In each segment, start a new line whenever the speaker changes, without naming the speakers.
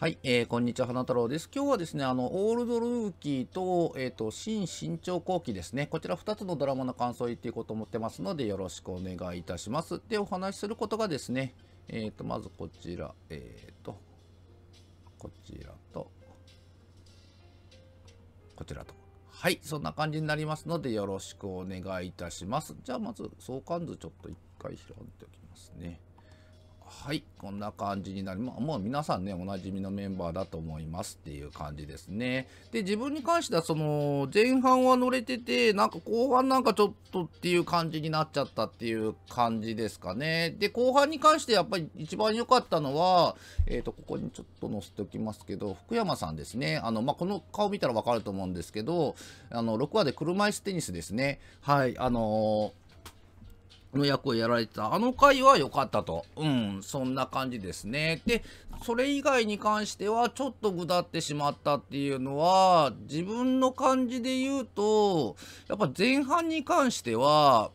はい、えー、こんにちは、花太郎です。今日はですね、あの、オールドルーキーと、えっ、ー、と、新新潮後期ですね、こちら2つのドラマの感想を言っていこうと思ってますので、よろしくお願いいたします。で、お話しすることがですね、えっ、ー、と、まずこちら、えっ、ー、と、こちらと、こちらと。はい、そんな感じになりますので、よろしくお願いいたします。じゃあ、まず、相関図ちょっと一回開いておきますね。はい、こんな感じになります。もう皆さんね、おなじみのメンバーだと思いますっていう感じですね。で、自分に関しては、その、前半は乗れてて、なんか後半なんかちょっとっていう感じになっちゃったっていう感じですかね。で、後半に関してやっぱり一番良かったのは、えっ、ー、と、ここにちょっと載せておきますけど、福山さんですね。あの、まあ、この顔見たらわかると思うんですけど、あの、6話で車椅子テニスですね。はい、あのーの役をやられてた。あの回は良かったと。うん、そんな感じですね。で、それ以外に関しては、ちょっと下ってしまったっていうのは、自分の感じで言うと、やっぱ前半に関しては、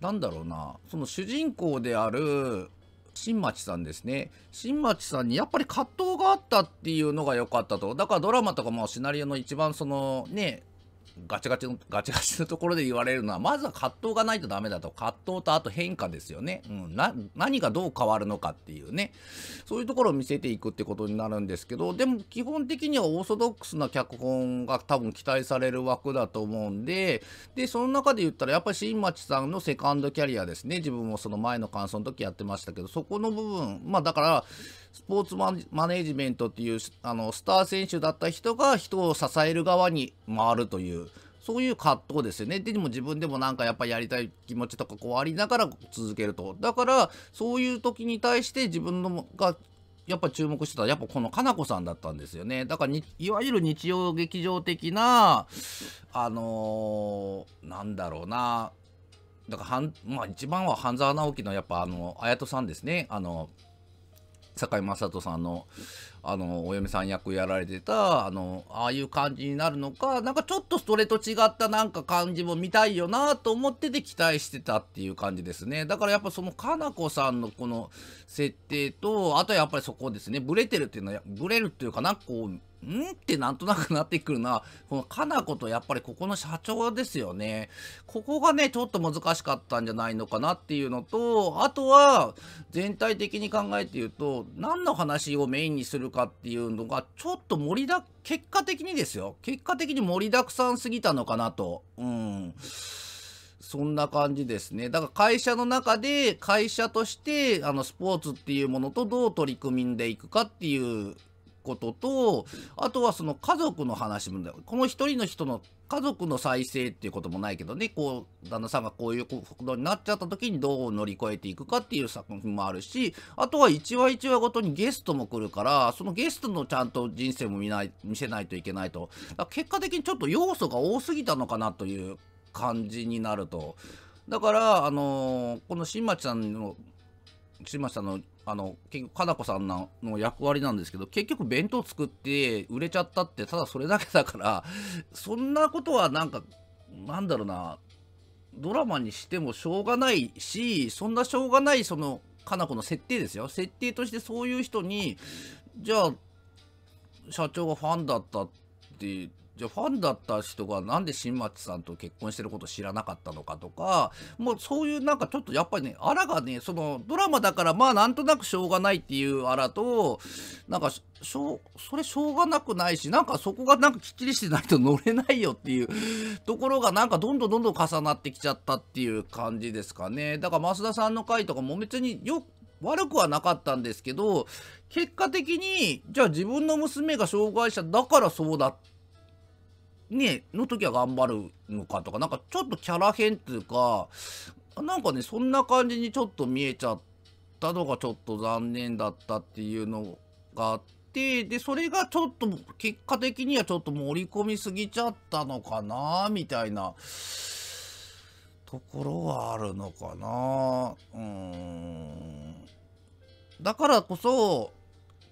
なんだろうな、その主人公である、新町さんですね新町さんにやっぱり葛藤があったっていうのが良かったとだからドラマとかもシナリオの一番そのねガチガチの、ガチガチのところで言われるのは、まずは葛藤がないとダメだと、葛藤とあと変化ですよね。うん、な、何がどう変わるのかっていうね、そういうところを見せていくってことになるんですけど、でも基本的にはオーソドックスな脚本が多分期待される枠だと思うんで、で、その中で言ったら、やっぱり新町さんのセカンドキャリアですね、自分もその前の感想の時やってましたけど、そこの部分、まあだから、スポーツマネジメントっていうあのスター選手だった人が人を支える側に回るというそういう葛藤ですよね。でも自分でもなんかやっぱやりたい気持ちとかこうありながら続けると。だからそういう時に対して自分のがやっぱ注目してたやっぱこのかなこさんだったんですよね。だからいわゆる日曜劇場的なあのー、なんだろうなだからはんまあ一番は半沢直樹のやっぱあの綾戸さんですね。あの井雅人さんのあのお嫁さん役やられてたあのああいう感じになるのかなんかちょっとそれと違ったなんか感じも見たいよなと思ってて期待してたっていう感じですねだからやっぱそのかなこさんのこの設定とあとはやっぱりそこですねブレてるっていうのはブレるっていうかなこうんってなんとなくなってくるな。このかなことやっぱりここの社長ですよね。ここがね、ちょっと難しかったんじゃないのかなっていうのと、あとは全体的に考えて言うと、何の話をメインにするかっていうのがちょっと盛りだ、結果的にですよ。結果的に盛りだくさんすぎたのかなと。うん。そんな感じですね。だから会社の中で会社としてあのスポーツっていうものとどう取り組んでいくかっていうことと、あとはその家族の話もだよ。この一人の人の家族の再生っていうこともないけどね、こう、旦那さんがこういうことになっちゃった時にどう乗り越えていくかっていう作品もあるし、あとは一話一話ごとにゲストも来るから、そのゲストのちゃんと人生も見ない、見せないといけないと。結果的にちょっと要素が多すぎたのかなという感じになると。だから、あのー、この新町さんの島下のあの結局かなこさんの役割なんですけど結局弁当作って売れちゃったってただそれだけだからそんなことはなんかなんだろうなドラマにしてもしょうがないしそんなしょうがないそのかなこの設定ですよ設定としてそういう人にじゃあ社長がファンだったってじゃあファンだった人がなんで新町さんと結婚してること知らなかったのかとか、もうそういうなんかちょっとやっぱりね、あらがね、そのドラマだからまあなんとなくしょうがないっていうあらと、なんかしょう、それしょうがなくないし、なんかそこがなんかきっちりしてないと乗れないよっていうところがなんかどんどんどんどん重なってきちゃったっていう感じですかね。だから増田さんの回とかも別によく悪くはなかったんですけど結果的にじゃあ自分の娘が障害者だからそうだっね、の時は頑張るのかとか、なんかちょっとキャラ変っていうか、なんかね、そんな感じにちょっと見えちゃったのがちょっと残念だったっていうのがあって、で、それがちょっと結果的にはちょっと盛り込みすぎちゃったのかな、みたいなところはあるのかな。うーん。だからこそ、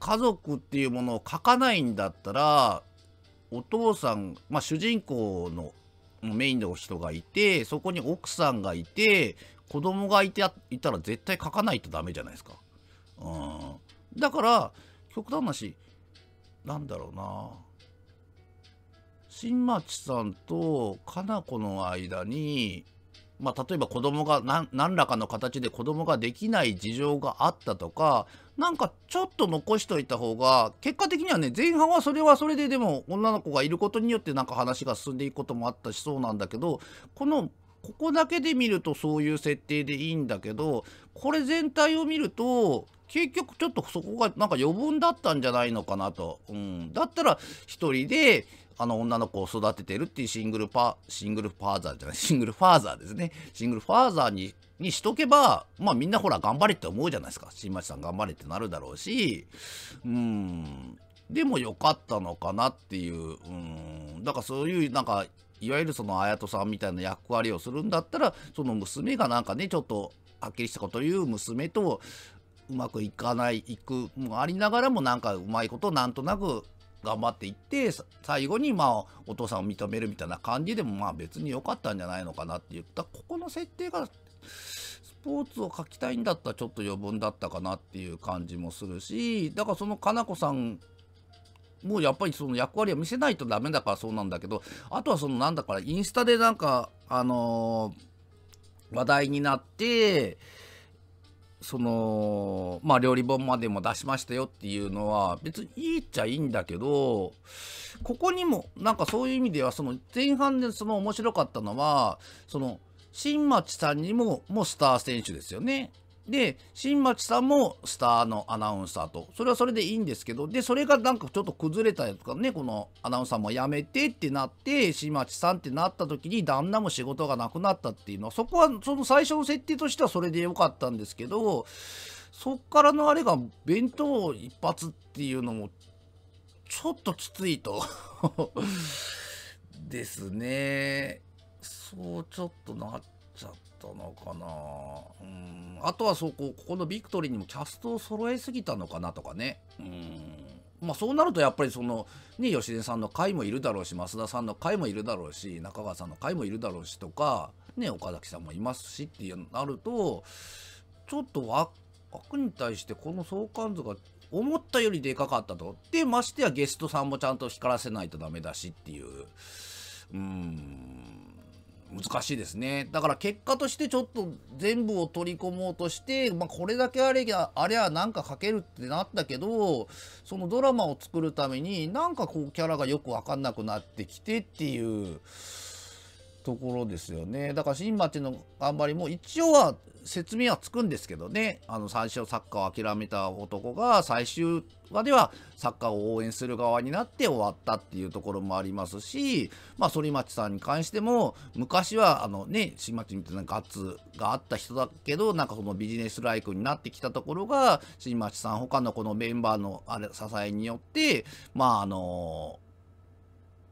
家族っていうものを書かないんだったら、お父さん、まあ、主人公のメインの人がいてそこに奥さんがいて子供がいていたら絶対書かないとダメじゃないですか。うん、だから極端なしなんだろうな新町さんとかな子の間にまあ、例えば子供が何何らかの形で子供ができない事情があったとかなんかちょっと残しといた方が結果的にはね前半はそれはそれででも女の子がいることによってなんか話が進んでいくこともあったしそうなんだけどこのここだけで見るとそういう設定でいいんだけどこれ全体を見ると結局ちょっとそこがなんか余分だったんじゃないのかなと。うん、だったら1人であの女の子を育ててるっていうシングルパシングルファーザーじゃないシングルファーザーですねシングルファーザーににしとけばまあみんなほら頑張れって思うじゃないですか新町さん頑張れってなるだろうしうんでも良かったのかなっていううんだからそういうなんかいわゆるその綾人さんみたいな役割をするんだったらその娘がなんかねちょっとはっきりしたこと言う娘とうまくいかないいくもありながらもなんかうまいことなんとなく頑張っていって最後にまあお父さんを認めるみたいな感じでもまあ別に良かったんじゃないのかなって言ったここの設定がスポーツを書きたいんだったらちょっと余分だったかなっていう感じもするしだからそのかな子さんもうやっぱりその役割を見せないとダメだからそうなんだけどあとはそのなんだからインスタでなんかあのー、話題になってそのまあ料理本までも出しましたよっていうのは別にいいっちゃいいんだけどここにもなんかそういう意味ではその前半でその面白かったのはその新町さんにももスター選手ですよねで、新町さんもスターのアナウンサーと、それはそれでいいんですけど、で、それがなんかちょっと崩れたりとかね、このアナウンサーも辞めてってなって、新町さんってなった時に旦那も仕事がなくなったっていうのは、そこはその最初の設定としてはそれでよかったんですけど、そっからのあれが弁当一発っていうのも、ちょっときついと ですね。そう、ちょっとなっちゃった。ったのかなうんあとはそこここのビクトリーにもキャストを揃えすぎたのかなとかねうんまあそうなるとやっぱりそのね吉田さんの回もいるだろうし増田さんの回もいるだろうし中川さんの回もいるだろうしとかね岡崎さんもいますしっていうなるとちょっと枠に対してこの相関図が思ったよりでかかったと。で、ましてやゲストさんもちゃんと光らせないとダメだしっていう。うーん。難しいですね。だから結果としてちょっと全部を取り込もうとして、まあ、これだけあれゃ、あれはなんか書けるってなったけど、そのドラマを作るためになんかこうキャラがよくわかんなくなってきてっていうところですよね。だから新町の頑張りも一応は説明はつくんですけどね、あの、最初サッカーを諦めた男が、最終話ではサッカーを応援する側になって終わったっていうところもありますし、まあ、反町さんに関しても、昔は、あのね、新町みたいなガッツがあった人だけど、なんかそのビジネスライクになってきたところが、新町さん他のこのメンバーのあれ支えによって、まあ、あの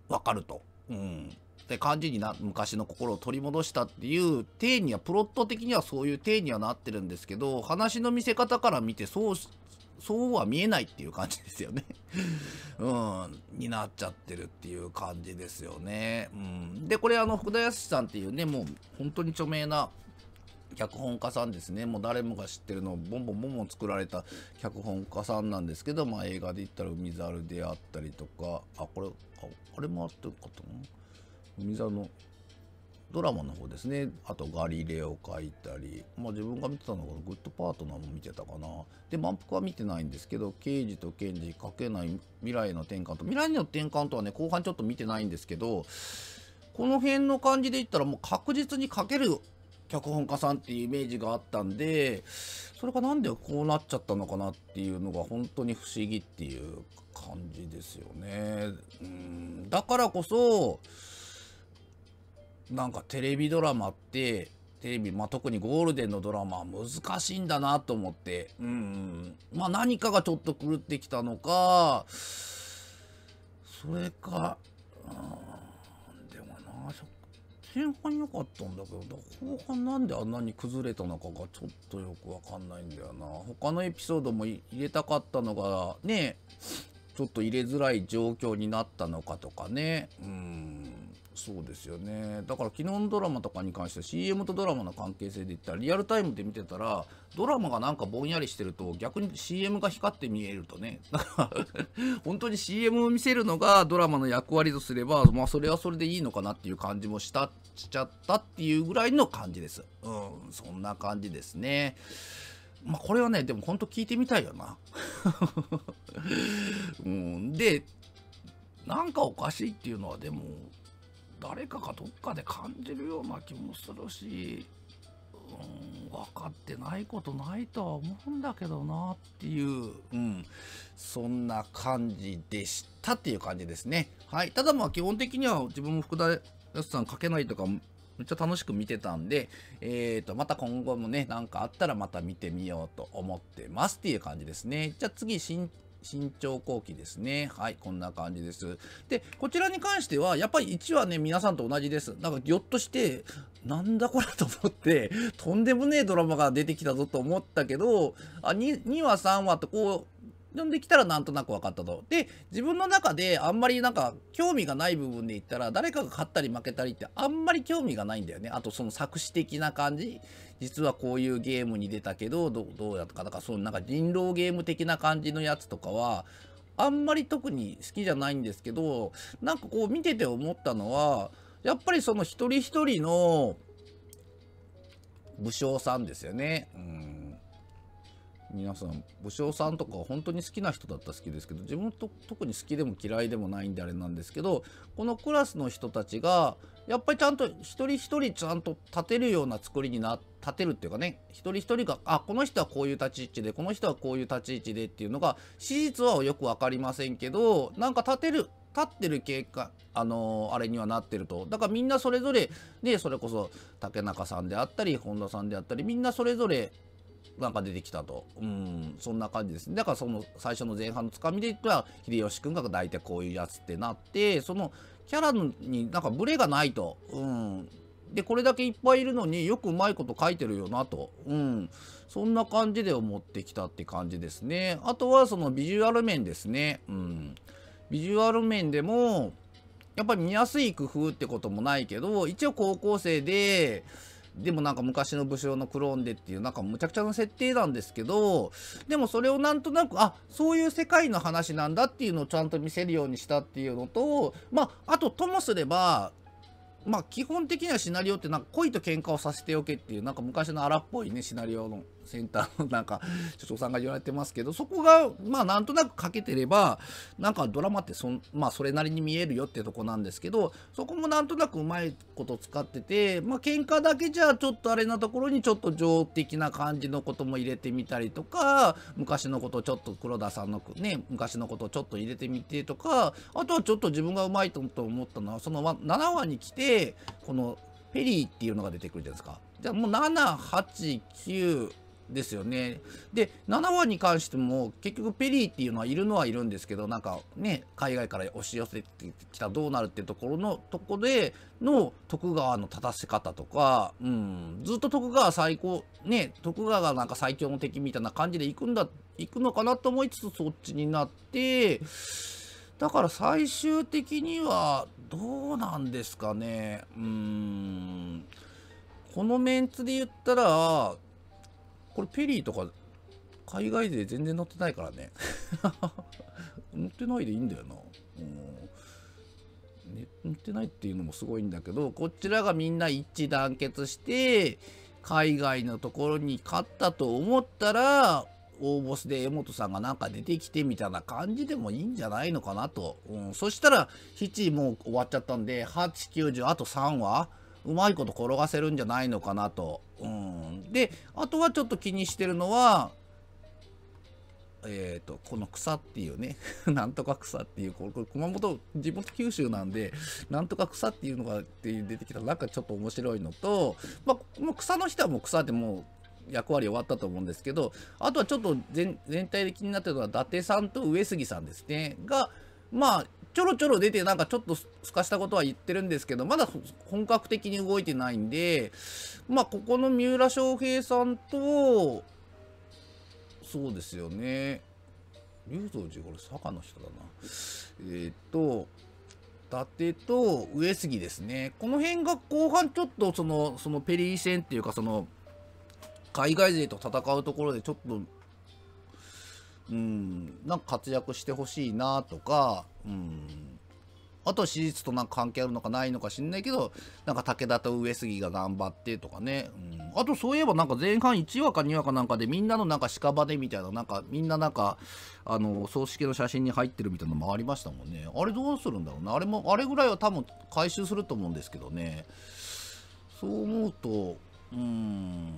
ー、わかると。うん。って感じにな昔の心を取り戻したっていう体にはプロット的にはそういう体にはなってるんですけど話の見せ方から見てそうそうは見えないっていう感じですよね うんになっちゃってるっていう感じですよね。うん、でこれあの福田康さんっていうねもう本当に著名な脚本家さんですねもう誰もが知ってるのをボンボンボンボン作られた脚本家さんなんですけど、まあ、映画で言ったら「海猿」であったりとかあこれあこれもあってるかと思う。海沢のドラマの方ですねあと「ガリレオ」書いたり、まあ、自分が見てたのが「グッドパートナー」も見てたかなで満腹は見てないんですけど「刑事と検事かけない未来の転換」と「未来の転換」とはね後半ちょっと見てないんですけどこの辺の感じで言ったらもう確実に書ける脚本家さんっていうイメージがあったんでそれが何でこうなっちゃったのかなっていうのが本当に不思議っていう感じですよね。うんだからこそなんかテレビドラマってテレビ、まあ、特にゴールデンのドラマは難しいんだなと思って、うん、まあ何かがちょっと狂ってきたのか、それか、うん、でもな、前半良かったんだけど、後半なんであんなに崩れたのかがちょっとよくわかんないんだよな。他のエピソードも入れたかったのが、ね、ちょっと入れづらい状況になったのかとかね、うん。そうですよねだから昨日のドラマとかに関しては CM とドラマの関係性で言ったらリアルタイムで見てたらドラマがなんかぼんやりしてると逆に CM が光って見えるとね 本当に CM を見せるのがドラマの役割とすればまあそれはそれでいいのかなっていう感じもしたしちゃったっていうぐらいの感じですうんそんな感じですねまあこれはねでも本当聞いてみたいよな、うん、でなんかおかしいっていうのはでも誰かがどっかで感じるような気もするし、うん、分かってないことないとは思うんだけどなっていう、うん、そんな感じでしたっていう感じですね。はい、ただまあ基本的には自分も福田康さん書けないとかめっちゃ楽しく見てたんで、えー、と、また今後もね、何かあったらまた見てみようと思ってますっていう感じですね。じゃあ次、新潮後期ですね。はい、こんな感じです。で、こちらに関しては、やっぱり1はね、皆さんと同じです。なんか、ぎょっとして、なんだこれと思って、とんでもねえドラマが出てきたぞと思ったけど、あ 2, 2話、3話とこう、読んできたらなんとなく分かったと。で、自分の中であんまりなんか興味がない部分で言ったら、誰かが勝ったり負けたりってあんまり興味がないんだよね。あとその作詞的な感じ。実はこういうゲームに出たけど、どうやったか、だからそのなんか人狼ゲーム的な感じのやつとかは、あんまり特に好きじゃないんですけど、なんかこう見てて思ったのは、やっぱりその一人一人の武将さんですよね。うん皆さん武将さんとか本当に好きな人だったら好きですけど自分と特に好きでも嫌いでもないんであれなんですけどこのクラスの人たちがやっぱりちゃんと一人一人ちゃんと立てるような作りにな立てるっていうかね一人一人があこの人はこういう立ち位置でこの人はこういう立ち位置でっていうのが史実はよく分かりませんけどなんか立てる立ってる経過あのー、あれにはなってるとだからみんなそれぞれでそれこそ竹中さんであったり本田さんであったりみんなそれぞれなんか出てきたと。うん、そんな感じですね。だからその最初の前半のつかみで言ったら、秀吉君が大体こういうやつってなって、そのキャラになんかブレがないと。うん。で、これだけいっぱいいるのによくうまいこと書いてるよなと。うん。そんな感じで思ってきたって感じですね。あとはそのビジュアル面ですね。うん。ビジュアル面でも、やっぱり見やすい工夫ってこともないけど、一応高校生で、でもなんか昔の武将のクローンでっていうなんかむちゃくちゃな設定なんですけどでもそれをなんとなくあそういう世界の話なんだっていうのをちゃんと見せるようにしたっていうのとまああとともすればまあ基本的にはシナリオってなんか恋と喧嘩をさせておけっていうなんか昔の荒っぽいねシナリオのセンターのなんか所長さんが言われてますけどそこがまあなんとなくかけてればなんかドラマってそ,、まあ、それなりに見えるよってとこなんですけどそこもなんとなくうまいこと使っててまあ喧嘩だけじゃちょっとあれなところにちょっと情的な感じのことも入れてみたりとか昔のことちょっと黒田さんのね昔のことちょっと入れてみてとかあとはちょっと自分がうまいと思ったのはその7話に来てこのペリーっていうのが出てくるじゃないですか。じゃあもう7、8、9、ですよね。で、7話に関しても、結局ペリーっていうのはいるのはいるんですけど、なんかね、海外から押し寄せてきたどうなるっていうところのとこでの徳川の立たせ方とか、うん、ずっと徳川最高、ね、徳川がなんか最強の敵みたいな感じで行くんだ、行くのかなと思いつつそっちになって、だから最終的にはどうなんですかね。うん。このメンツで言ったら、これペリーとか海外勢全然乗ってないからね 乗ってないでいいんだよな、うんね、乗ってないっていうのもすごいんだけどこちらがみんな一致団結して海外のところに勝ったと思ったら大ボスで江本さんがなんか出てきてみたいな感じでもいいんじゃないのかなと、うん、そしたら7もう終わっちゃったんで890あと3はうまいこと転がせるんじゃないのかなとうん、であとはちょっと気にしてるのはえーと、この草っていうね なんとか草っていうこれ熊本地元九州なんでなんとか草っていうのが出てきたらなんかちょっと面白いのと、まあ、もう草の人はもう草でもう役割終わったと思うんですけどあとはちょっと全体で気になってるのは伊達さんと上杉さんですねがまあちょろちょろ出てなんかちょっとすかしたことは言ってるんですけどまだ本格的に動いてないんでまあここの三浦翔平さんとそうですよね竜造寺これ坂の人だなえっ、ー、と伊達と上杉ですねこの辺が後半ちょっとそのそのペリー戦っていうかその海外勢と戦うところでちょっとうん、なんか活躍してほしいなとか、うん、あとは史実となんか関係あるのかないのか知んないけど、なんか武田と上杉が頑張ってとかね。うん、あとそういえばなんか前半1話か2話かなんかでみんなのなんか屍みたいな、なんかみんななんか、あの、葬式の写真に入ってるみたいなのもありましたもんね。あれどうするんだろうな。あれも、あれぐらいは多分回収すると思うんですけどね。そう思うと、うん、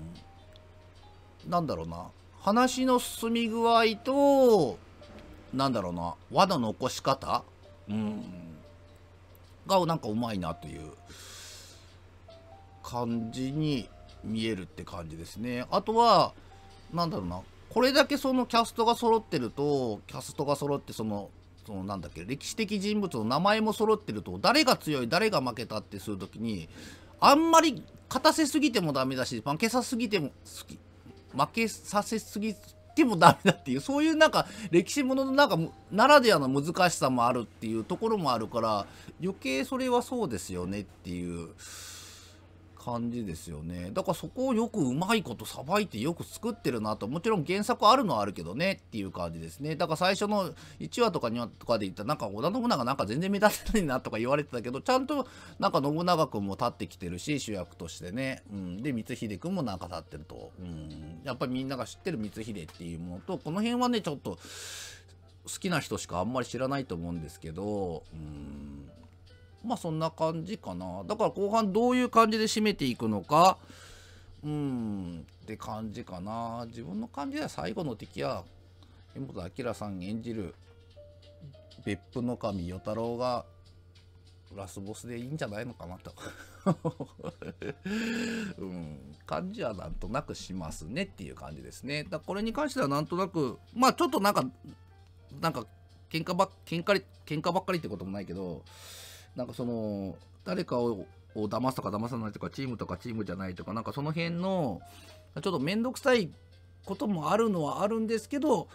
なんだろうな。話の進み具合と、なんだろうな、和の残し方うん。が、なんかうまいなという感じに見えるって感じですね。あとは、なんだろうな、これだけそのキャストが揃ってると、キャストが揃ってその、そのなんだっけ、歴史的人物の名前も揃ってると、誰が強い、誰が負けたってするときに、あんまり勝たせすぎてもダメだし、負けさすぎても、負けさせすぎてもダメだっていうそういうなんか歴史もののなんかならではの難しさもあるっていうところもあるから余計それはそうですよねっていう。感じですよねだからそこをよくうまいことさばいてよく作ってるなともちろん原作あるのはあるけどねっていう感じですねだから最初の1話とか2話とかで言ったなんか織田信長なんか全然目立ってないなとか言われてたけどちゃんとなんか信長君も立ってきてるし主役としてね、うん、で光秀君もなんか立ってると、うん、やっぱりみんなが知ってる光秀っていうものとこの辺はねちょっと好きな人しかあんまり知らないと思うんですけど、うん、まあそんな感じかなだから後半どういう感じで締めていくのかうんって感じかな自分の感じでは最後の敵は江本明さん演じる別府の神与太郎がラスボスでいいんじゃないのかなと うん、感じはなんとなくしますねっていう感じですね。だこれに関してはなんとなく、まあちょっとなんか、なんか喧嘩ば喧嘩喧嘩ばっかりってこともないけど、なんかその誰かをを騙すとか騙さないとかチームとかチームじゃないとかなんかその辺のちょっと面倒くさいこともあるのはあるんですけど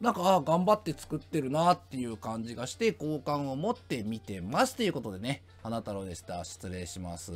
なんかああ頑張って作ってるなっていう感じがして好感を持って見てますということでね花太郎でした失礼します。